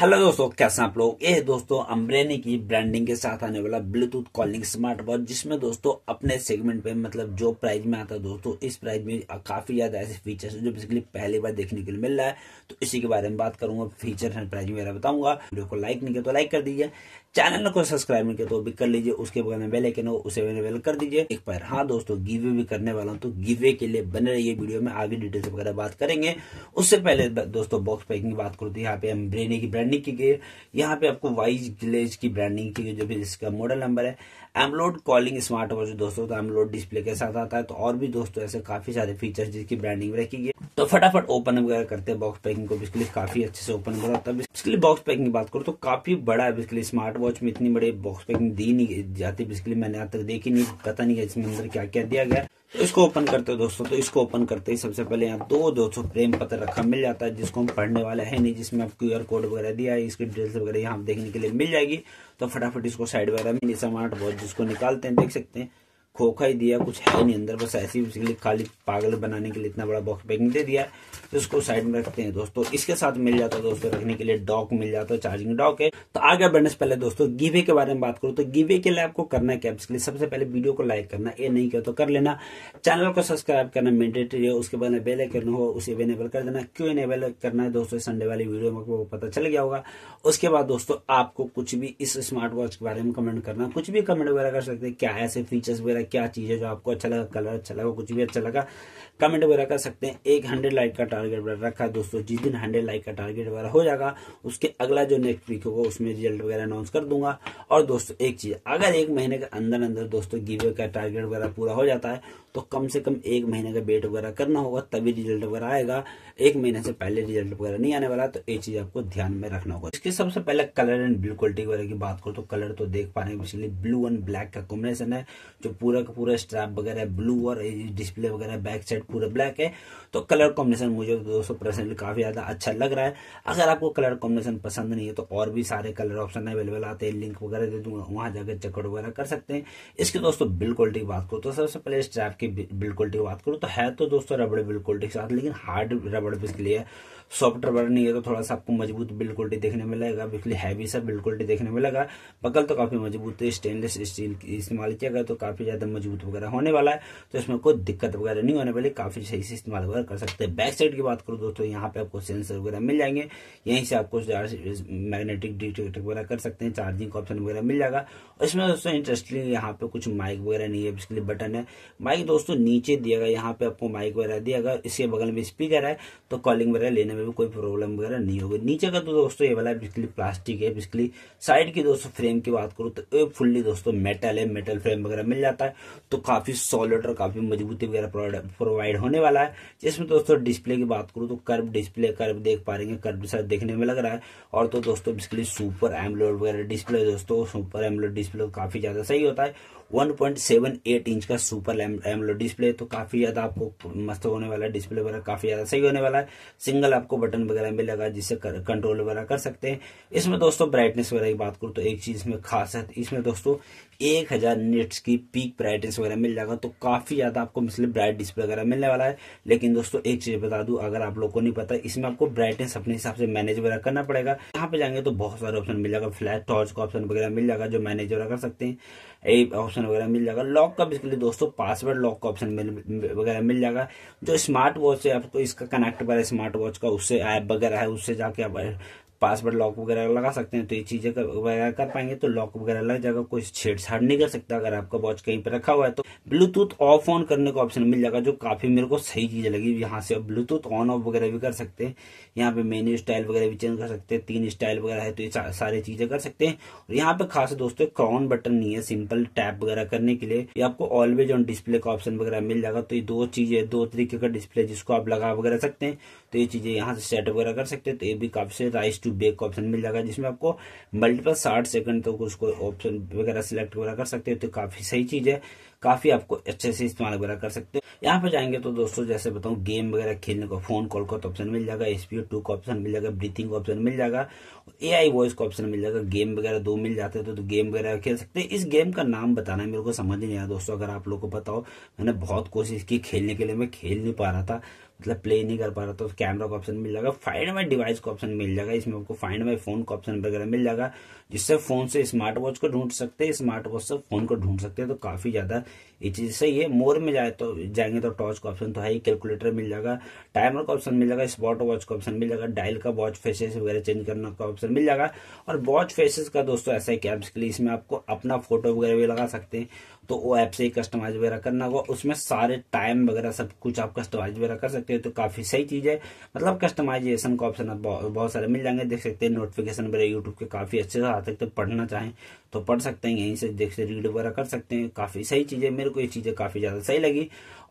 hello दोस्तों कैसे आप लोग ये दोस्तों अम्ब्रेनी की ब्रांडिंग के साथ आने वाला ब्लूटूथ कॉलिंग स्मार्ट वॉच जिसमें दोस्तों अपने सेगमेंट पे मतलब जो प्राइस में आता है दोस्तों इस प्राइस में काफ़ी ज़्यादा ऐसे फीचर्स हैं जो बेसिकली पहली बार देखने के लिए मिल रहा है तो इसी के बारे में बात करूंगा फीचर एंड प्राइस वगैरह बताऊंगा वीडियो को लाइक नहीं किया तो लाइक कर दीजिए चैनल को सब्सक्राइब नहीं किया तो भी कर लीजिए उसके बगल में बेलाइकन हो उसे अवेलेबल कर दीजिए एक बार हाँ दोस्तों गिवे भी करने वाला हूँ तो गिवे के लिए बने रहिए वीडियो में आगे डिटेल्स वगैरह बात करेंगे उससे पहले दोस्तों बॉक्स पैकिंग की बात करूँ तो यहाँ पे अम्ब्रेनी की ब्रांड ब्रांडिंग की गई है यहाँ पे आपको वाइज ग्लेज की ब्रांडिंग की गई जो भी इसका मॉडल नंबर है एमलोड कॉलिंग स्मार्ट वॉच दोस्तों तो एमलोड डिस्प्ले के साथ आता है तो और भी दोस्तों ऐसे काफी सारे फीचर्स जिसकी ब्रांडिंग रखी गई तो फटाफट ओपन वगैरह करते हैं बॉक्स पैकिंग को इसके लिए काफी अच्छे से ओपन होता है इसके लिए बॉक्स पैकिंग की बात करो तो काफी बड़ा है इसके लिए स्मार्ट वॉच में इतनी बड़ी बॉक्स पैकिंग दी नहीं जाती इसके लिए मैंने आज तक देखी नहीं पता नहीं है इसमें अंदर क्या क्या दिया गया तो इसको ओपन करते हो दोस्तों तो इसको ओपन करते ही सबसे पहले यहाँ दो दोस्तों प्रेम पत्र रखा मिल जाता है जिसको हम पढ़ने वाला है नहीं जिसमें आप क्यू कोड वगैरह दिया है इसकी डिटेल्स वगैरह यहाँ देखने के लिए मिल जाएगी तो फटाफट इसको साइड वगैरह में सामान बहुत जिसको निकालते हैं देख सकते हैं खोखा ही दिया कुछ है नहीं अंदर बस ऐसी उसके खाली पागल बनाने के लिए इतना बड़ा बॉक्स पैकिंग दे दिया तो उसको साइड में रखते हैं दोस्तों इसके साथ मिल जाता है दोस्तों रखने के लिए डॉक मिल जाता है चार्जिंग डॉक है तो आगे बढ़ने से पहले दोस्तों गिवे के बारे में बात करूं तो गिवे के लिए आपको करना है क्या के लिए सबसे पहले वीडियो को लाइक करना ये नहीं किया तो कर लेना चैनल को सब्सक्राइब करना मैंडेटरी है उसके बाद बेल करना हो उसे अवेलेबल कर देना क्यों इनेबल करना है दोस्तों संडे वाली वीडियो में पता चल गया होगा उसके बाद दोस्तों आपको कुछ भी इस स्मार्ट वॉच के बारे में कमेंट करना कुछ भी कमेंट वगैरह कर सकते हैं क्या ऐसे फीचर्स वगैरह वगैरह क्या चीज़ है जो आपको अच्छा लगा कलर अच्छा लगा कुछ भी अच्छा लगा कमेंट वगैरह कर सकते हैं एक हंड्रेड लाइक का टारगेट वगैरह रखा है दोस्तों जिस दिन हंड्रेड लाइक का टारगेट वगैरह हो जाएगा उसके अगला जो नेक्स्ट वीक होगा उसमें रिजल्ट वगैरह अनाउंस कर दूंगा और दोस्तों एक चीज़ अगर एक महीने के अंदर अंदर दोस्तों गिवे का टारगेट वगैरह पूरा हो जाता है तो कम से कम एक महीने का वेट वगैरह करना होगा तभी रिजल्ट वगैरह आएगा एक महीने से पहले रिजल्ट वगैरह नहीं आने वाला तो ये चीज़ आपको ध्यान में रखना होगा इसके सबसे पहले कलर एंड ब्लू क्वालिटी वगैरह की बात करो तो कलर तो देख पा रहे हैं ब्लू एंड ब्लैक का कॉम्बिनेशन है जो पूरा पूरा का पूरा स्ट्रैप वगैरह ब्लू और डिस्प्ले वगैरह बैक साइड पूरा ब्लैक है तो कलर कॉम्बिनेशन मुझे दोस्तों पर्सनली काफ़ी ज़्यादा अच्छा लग रहा है अगर आपको कलर कॉम्बिनेशन पसंद नहीं है तो और भी सारे कलर ऑप्शन अवेलेबल आते हैं लिंक वगैरह दे दूंगा वहां जाकर चकट वगैरह कर सकते हैं इसके दोस्तों बिल क्वालिटी की बात करो तो सबसे पहले स्ट्रैप की बिल क्वालिटी की बात करो तो है तो दोस्तों रबड़ बिल क्वालिटी के साथ लेकिन हार्ड रबड़ बिस्क लिए सॉफ्ट रबर नहीं है तो थोड़ा सा आपको मजबूत बिल्ड क्वालिटी देखने में लगेगा बिल्कुल हैवी सा बिल्ड क्वालिटी देखने में लगा बगल तो काफ़ी मजबूत है स्टेनलेस स्टील इस्तेमाल किया गया तो काफ़ी ज़्यादा मजबूत वगैरह होने वाला है तो इसमें कोई दिक्कत वगैरह नहीं होने वाली काफ़ी सही से इस्तेमाल वगैरह कर सकते हैं बैक साइड की बात करूँ दोस्तों यहाँ पे आपको सेंसर वगैरह मिल जाएंगे यहीं से आपको मैग्नेटिक डिटेक्ट वगैरह कर सकते हैं चार्जिंग का ऑप्शन वगैरह मिल जाएगा इसमें दोस्तों इंटरेस्टिंग यहाँ पे कुछ माइक वगैरह नहीं है इसके लिए बटन है माइक दोस्तों नीचे दिया गया यहाँ पे आपको माइक वगैरह दिया गया इसके बगल में स्पीकर है तो कॉलिंग वगैरह लेने में में भी कोई प्रॉब्लम वगैरह नहीं होगी नीचे का तो दोस्तों ये वाला बेसिकली प्लास्टिक है बेसिकली साइड की दोस्तों फ्रेम की बात करूँ तो फुल्ली दोस्तों मेटल है मेटल फ्रेम वगैरह मिल जाता है तो काफ़ी सॉलिड और काफ़ी मजबूती वगैरह प्रोवाइड होने वाला है जिसमें दोस्तों डिस्प्ले की बात करूँ तो कर्व डिस्प्ले कर्व देख पा रहे कर्व सर देखने में लग रहा है और तो दोस्तों बेसिकली सुपर एमलोड वगैरह डिस्प्ले दोस्तों सुपर एमलोड डिस्प्ले काफ़ी ज़्यादा सही होता है 1.78 इंच का सुपर एमलो डिस्प्ले तो काफ़ी ज़्यादा आपको मस्त होने वाला है डिस्प्ले वगैरह काफ़ी ज़्यादा सही होने वाला है सिंगल आप आपको बटन वगैरह मिलेगा जिससे कंट्रोल वगैरह कर सकते हैं इसमें दोस्तों ब्राइटनेस वगैरह की बात करूँ तो एक चीज़ में खास है इसमें दोस्तों एक हज़ार निट्स की पीक ब्राइटनेस वगैरह मिल जाएगा तो काफ़ी ज़्यादा आपको मतलब ब्राइट डिस्प्ले वगैरह मिलने वाला है लेकिन दोस्तों एक चीज़ बता दू अगर आप लोग को नहीं पता इसमें आपको ब्राइटनेस अपने हिसाब से मैनेज वगैरह करना पड़ेगा यहाँ पे जाएंगे तो बहुत सारे ऑप्शन मिल जाएगा फ्लैश टॉर्च का ऑप्शन वगैरह मिल जाएगा जो मैनेज वगैरह कर सकते हैं एक ऑप्शन वगैरह मिल जाएगा लॉक का इसके लिए दोस्तों पासवर्ड लॉक का ऑप्शन वगैरह मिल जाएगा जो स्मार्ट वॉच है आपको इसका कनेक्ट वगैरह स्मार्ट वॉच का उससे ऐप वगैरह है उससे जाके आप पासवर्ड लॉक वगैरह लगा सकते हैं तो ये चीज़ें वगैरह कर पाएंगे तो लॉक वगैरह लग जाएगा कोई छेड़छाड़ नहीं कर सकता अगर आपका वॉच कहीं पर रखा हुआ है तो ब्लूटूथ ऑफ ऑन करने का ऑप्शन मिल जाएगा जो काफ़ी मेरे को सही चीज़ लगी यहाँ से ब्लूटूथ ऑन ऑफ वगैरह भी कर सकते हैं यहाँ पे मेन्यू स्टाइल वगैरह भी चेंज कर सकते हैं तीन स्टाइल वगैरह है तो ये सारी चीज़ें कर सकते हैं और यहाँ पे खास दोस्तों क्रॉन बटन नहीं है सिंपल टैप वगैरह करने के लिए ये आपको ऑलवेज ऑन डिस्प्ले का ऑप्शन वगैरह मिल जाएगा तो ये दो चीज़ें दो तरीके का डिस्प्ले जिसको आप लगा वगैरह सकते हैं तो ये चीज़ें यहाँ से सेट वगैरह कर सकते हैं तो ये भी काफ़ी raise to to back option मिल जाएगा जिसमें आपको मल्टीपल साठ सेकंड तक तो उसको ऑप्शन वगैरह सिलेक्ट वगैरह कर सकते हो तो काफी सही चीज है काफी आपको अच्छे से इस्तेमाल वगैरह कर सकते हो यहाँ पे जाएंगे तो दोस्तों जैसे बताऊँ गेम वगैरह खेलने को फोन कॉल का ऑप्शन तो मिल जाएगा स्पीड टू का ऑप्शन मिल जाएगा ब्रीथिंग ऑप्शन मिल जाएगा ए आई वॉइस का ऑप्शन मिल जाएगा गेम वगैरह दो मिल जाते हैं तो, तो गेम वगैरह खेल सकते हैं इस गेम का नाम बताना मेरे को समझ नहीं आया दोस्तों अगर आप लोग को बताओ मैंने बहुत कोशिश की खेलने के लिए मैं खेल नहीं पा रहा था मतलब प्ले नहीं कर पा रहा तो कैमरा का ऑप्शन मिल जाएगा फाइंड माई डिवाइस का ऑप्शन मिल जाएगा इसमें आपको फाइंड माई फोन का ऑप्शन वगैरह मिल जाएगा जिससे फोन से स्मार्ट वॉच को ढूंढ सकते हैं स्मार्ट वॉच से फोन को ढूंढ सकते हैं तो काफी ज्यादा ये चीज सही है मोर में जाए तो जाएंगे तो टॉर्च का ऑप्शन तो है ही कैलकुलेटर मिल जाएगा टाइमर का ऑप्शन मिल जाएगा स्पॉट वॉच का ऑप्शन मिल जाएगा डायल का वॉच फेसेस वगैरह चेंज करना का ऑप्शन मिल जाएगा और वॉच फेसेस का दोस्तों ऐसा है कैप्स के लिए इसमें आपको अपना फोटो वगैरह भी लगा सकते हैं तो वो ऐप से ही कस्टमाइज वगैरह करना होगा उसमें सारे टाइम वगैरह सब कुछ आप कस्टमाइज वगैरह कर सकते सकते हो तो काफ़ी सही चीज़ है मतलब कस्टमाइजेशन का ऑप्शन बहुत सारे मिल जाएंगे देख सकते हैं नोटिफिकेशन वगैरह यूट्यूब के काफ़ी अच्छे से आते तक पढ़ना चाहें तो पढ़ सकते हैं यहीं से देख से रीड वगैरह कर सकते हैं काफ़ी सही चीज़ है मेरे को ये चीज़ें काफ़ी ज़्यादा सही लगी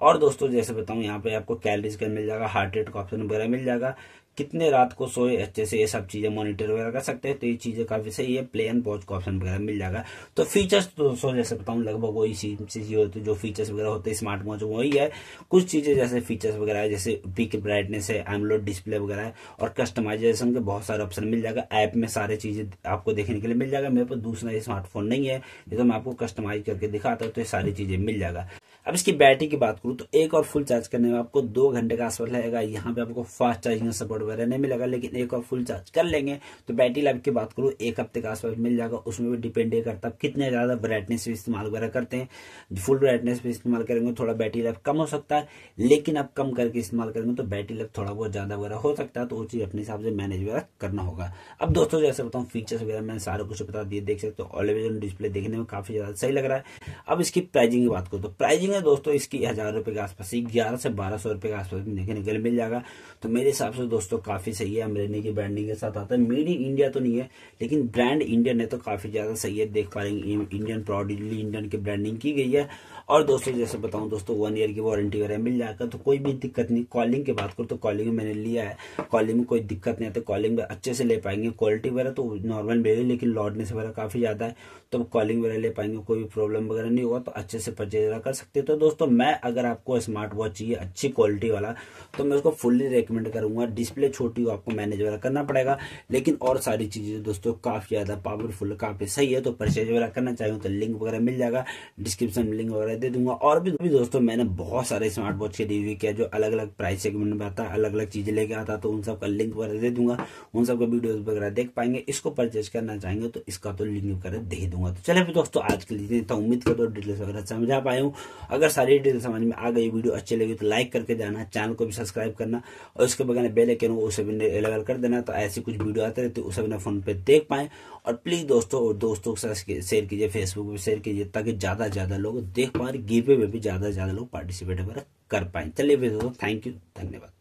और दोस्तों जैसे बताऊं यहाँ पे आपको कैलरीज का मिल जाएगा हार्ट रेट का ऑप्शन वगैरह मिल जाएगा कितने रात को सोए अच्छे से ये सब चीज़ें मॉनिटर वगैरह कर सकते हैं तो ये चीज़ें काफ़ी सही है प्ले एंड वॉच का ऑप्शन वगैरह मिल जाएगा तो फीचर्स तो दोस्तों जैसे बताऊँ लगभग वही चीज़ होती जो फीचर्स वगैरह होते हैं स्मार्ट वॉच वही है कुछ चीज़ें जैसे फीचर्स वगैरह है जैसे पिक ब्राइटनेस है एमलोड डिस्प्ले वगैरह है और कस्टमाइजेशन के बहुत सारे ऑप्शन मिल जाएगा ऐप में सारे चीज़ें आपको देखने के लिए मिल जाएगा मेरे पास दूसरा स्मार्टफोन नहीं है ये तो मैं आपको कस्टमाइज करके दिखाता हूँ तो ये सारी चीज़ें मिल जाएगा अब इसकी बैटरी की बात करूँ तो एक और फुल चार्ज करने में आपको दो घंटे का आसपास लगेगा यहाँ पे आपको फास्ट चार्जिंग सपोर्ट वगैरह नहीं मिलेगा लेकिन एक और फुल चार्ज कर लेंगे तो बैटरी लाइफ की बात करूँ एक हफ्ते का आसपास मिल जाएगा उसमें भी डिपेंड ये करता है कितने ज़्यादा ब्राइटनेस भी इस्तेमाल वगैरह करते हैं फुल ब्राइटनेस भी इस्तेमाल करेंगे थोड़ा बैटरी लाइफ कम हो सकता है लेकिन आप कम करके इस्तेमाल करेंगे तो बैटरी लाइफ थोड़ा बहुत ज़्यादा वगैरह हो सकता है तो वो चीज़ अपने हिसाब से मैनेज वगैरह करना होगा अब दोस्तों जैसे बताऊँ फीचर्स वगैरह मैंने सारा कुछ बता दिए देख सकते हो ऑलवेजन डिस्प्ले देखने में काफ़ी ज़्यादा सही लग रहा है अब इसकी प्राइजिंग की बात करूँ तो प्राइजिंग प्राइसिंग है दोस्तों इसकी हज़ार रुपए के आसपास ही ग्यारह से बारह सौ रुपए के आसपास देखने के लिए मिल जाएगा तो मेरे हिसाब से दोस्तों काफ़ी सही है अमरेनी की ब्रांडिंग के साथ आता है मेड इन इंडिया तो नहीं है लेकिन ब्रांड इंडियन है तो काफ़ी ज़्यादा सही है देख पा रहे इंडियन प्रोडिली इंडियन की ब्रांडिंग की गई है और दोस्तों जैसे बताऊँ दोस्तों वन ईयर की वारंटी वगैरह मिल जाएगा तो कोई भी दिक्कत नहीं कॉलिंग की बात करो तो कॉलिंग मैंने लिया है कॉलिंग में कोई दिक्कत नहीं आती तो कॉलिंग में अच्छे से ले पाएंगे क्वालिटी वगैरह तो नॉर्मल मिलेगी लेकिन लॉडनेस वगैरह काफ़ी ज़्यादा है तो कॉलिंग वगैरह ले पाएंगे कोई प्रॉब्लम वगैरह नहीं होगा तो अच्छे से परचेज कर सकते सकती है तो दोस्तों मैं अगर आपको स्मार्ट वॉच चाहिए अच्छी क्वालिटी वाला तो मैं उसको फुल्ली रिकमेंड करूंगा डिस्प्ले छोटी हो आपको मैनेज वगैरह करना पड़ेगा लेकिन और सारी चीज़ें दोस्तों काफ़ी ज़्यादा पावरफुल काफ़ी सही है तो परचेज वगैरह करना चाहिए तो लिंक वगैरह मिल जाएगा डिस्क्रिप्शन में लिंक वगैरह दे दूंगा और भी दोस्तों मैंने बहुत सारे स्मार्ट वॉच के रिव्यू किया जो अलग अलग प्राइस सेगमेंट में आता अलग अलग चीज़ें लेके आता तो उन सबका लिंक वगैरह दे दूंगा उन सबको वीडियो वगैरह देख पाएंगे इसको परचेज करना चाहेंगे तो इसका तो लिंक वगैरह दे दूंगा तो चले दोस्तों आज के लिए उम्मीद कर दो डिटेल्स वगैरह समझा पाए हूँ अगर सारी डिटेल समझ में आ गई वीडियो अच्छी लगी तो लाइक करके जाना चैनल को भी सब्सक्राइब करना और उसके बगल बेल आइकन उसे भी लगल कर देना तो ऐसी कुछ वीडियो आते रहते उसे अपने फोन पर देख पाए और प्लीज़ दोस्तों और दोस्तों के साथ शेयर कीजिए फेसबुक पर शेयर कीजिए ताकि ज़्यादा से ज़्यादा लोग देख पाए गिवे में भी ज़्यादा से ज़्यादा लोग पार्टिसिपेट वगैरह कर पाए चलिए दोस्तों थैंक यू धन्यवाद